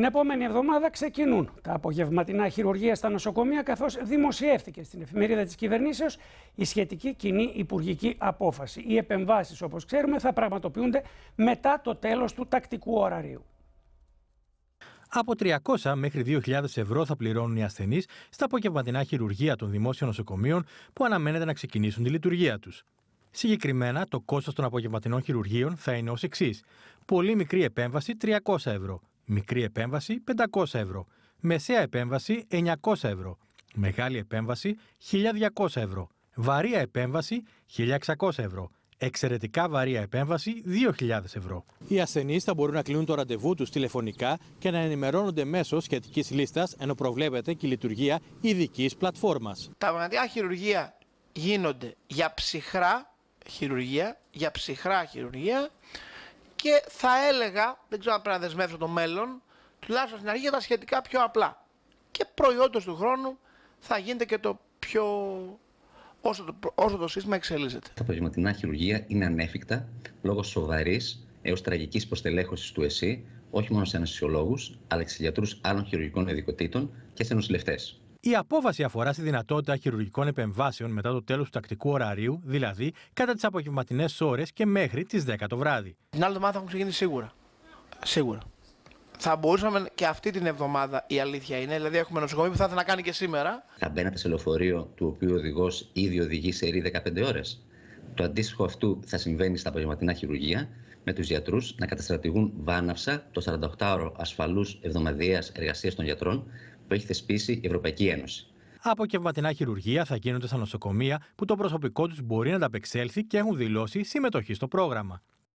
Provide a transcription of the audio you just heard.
Την επόμενη εβδομάδα ξεκινούν τα απογευματινά χειρουργεία στα νοσοκομεία, καθώς δημοσιεύτηκε στην εφημερίδα της κυβερνήσεως η σχετική κοινή υπουργική απόφαση. Οι επεμβάσεις, όπως ξέρουμε, θα πραγματοποιούνται μετά το τέλος του τακτικού ωραρίου. Από 300 μέχρι 2.000 ευρώ θα πληρώνουν οι ασθενείς στα απογευματινά χειρουργεία των δημόσιων νοσοκομείων που αναμένεται να ξεκινήσουν τη λειτουργία τους. Συγκεκριμένα, το κόστος των απογευματινών χειρουργείων θα είναι ως εξής: πολύ μικρή επέμβαση 300 ευρώ, Μικρή επέμβαση 500 ευρώ. Μεσαία επέμβαση 900 ευρώ. Μεγάλη επέμβαση 1200 ευρώ. Βαρία επέμβαση 1600 ευρώ. Εξαιρετικά βαρία επέμβαση 2.000 ευρώ. Οι ασθενείς θα μπορούν να κλείνουν το ραντεβού τους τηλεφωνικά και να ενημερώνονται μέσω σχετικής λίστας, ενώ προβλέπεται και η λειτουργία ειδικής πλατφόρμας. Τα βαγαντιά χειρουργία γίνονται για ψυχρά χειρουργία, για ψυχρά χειρουργία και θα έλεγα, δεν ξέρω αν πρέπει να δεσμεύσω το μέλλον, τουλάχιστον στην αρχή για τα σχετικά πιο απλά. Και προϊόντος του χρόνου θα γίνεται και το πιο όσο το, όσο το σύστημα εξελίσσεται. Τα προβληματινά χειρουργία είναι ανέφικτα λόγω σοβαρής έως τραγικής προστελέχωσης του ΕΣΥ, όχι μόνο σε ανασυσιολόγους, αλλά και σε γιατρούς άλλων χειρουργικών ειδικοτήτων και σε νοσηλευτές. Η απόφαση αφορά στη δυνατότητα χειρουργικών επεμβάσεων μετά το τέλος του τακτικού ωραρίου, δηλαδή κατά τις απογευματινές ώρες και μέχρι τις 10 το βράδυ. Την άλλη εβδομάδα θα έχουν ξεκινήσει σίγουρα. Σίγουρα. Θα μπορούσαμε και αυτή την εβδομάδα, η αλήθεια είναι. Δηλαδή, έχουμε νοσοκομείο που θα ήθελα να κάνει και σήμερα. Θα μπαίνατε σε λεωφορείο του οποίου ο οδηγός ήδη οδηγεί σε 15 ώρες. Το αντίστοιχο αυτού θα συμβαίνει στα απογευματινά χειρουργεία με τους γιατρούς να καταστρατηγούν βάναυσα το 48ωρο ασφαλούς εβδομαδιαίας εργασίας των γιατρών που έχει θεσπίσει η Ευρωπαϊκή Ένωση. Αποκευματινά χειρουργία θα γίνονται στα νοσοκομεία που το προσωπικό τους μπορεί να ανταπεξέλθει και έχουν δηλώσει συμμετοχή στο πρόγραμμα.